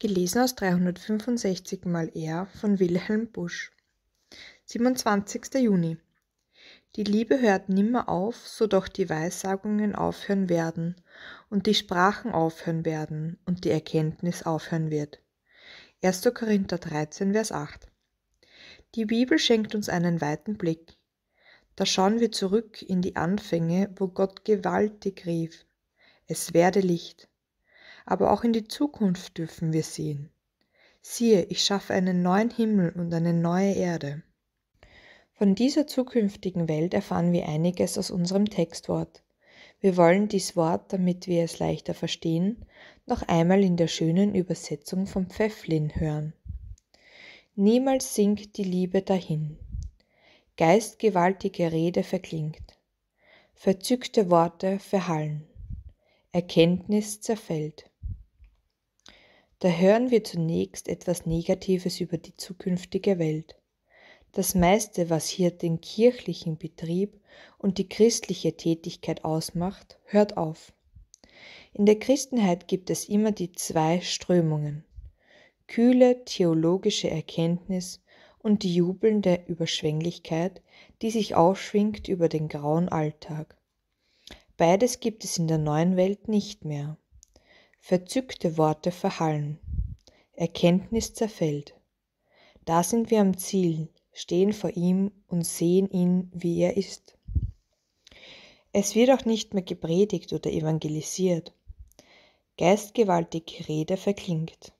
Gelesen aus 365 mal R von Wilhelm Busch. 27. Juni. Die Liebe hört nimmer auf, so doch die Weissagungen aufhören werden und die Sprachen aufhören werden und die Erkenntnis aufhören wird. 1. Korinther 13, Vers 8. Die Bibel schenkt uns einen weiten Blick. Da schauen wir zurück in die Anfänge, wo Gott gewaltig rief. Es werde Licht aber auch in die Zukunft dürfen wir sehen. Siehe, ich schaffe einen neuen Himmel und eine neue Erde. Von dieser zukünftigen Welt erfahren wir einiges aus unserem Textwort. Wir wollen dies Wort, damit wir es leichter verstehen, noch einmal in der schönen Übersetzung von Pfäfflin hören. Niemals sinkt die Liebe dahin. Geistgewaltige Rede verklingt. Verzückte Worte verhallen. Erkenntnis zerfällt. Da hören wir zunächst etwas Negatives über die zukünftige Welt. Das meiste, was hier den kirchlichen Betrieb und die christliche Tätigkeit ausmacht, hört auf. In der Christenheit gibt es immer die zwei Strömungen. Kühle theologische Erkenntnis und die jubelnde Überschwänglichkeit, die sich aufschwingt über den grauen Alltag. Beides gibt es in der neuen Welt nicht mehr. Verzückte Worte verhallen. Erkenntnis zerfällt. Da sind wir am Ziel, stehen vor ihm und sehen ihn, wie er ist. Es wird auch nicht mehr gepredigt oder evangelisiert. Geistgewaltige Rede verklingt.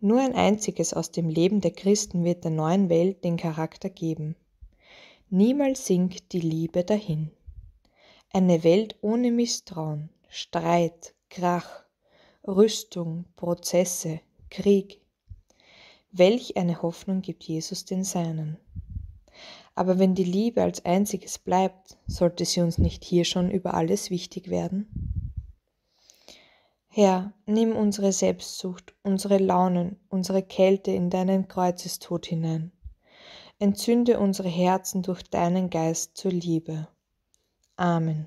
Nur ein einziges aus dem Leben der Christen wird der neuen Welt den Charakter geben. Niemals sinkt die Liebe dahin. Eine Welt ohne Misstrauen, Streit, Krach, Rüstung, Prozesse, Krieg. Welch eine Hoffnung gibt Jesus den Seinen. Aber wenn die Liebe als einziges bleibt, sollte sie uns nicht hier schon über alles wichtig werden? Herr, nimm unsere Selbstsucht, unsere Launen, unsere Kälte in deinen Kreuzestod hinein. Entzünde unsere Herzen durch deinen Geist zur Liebe. Amen.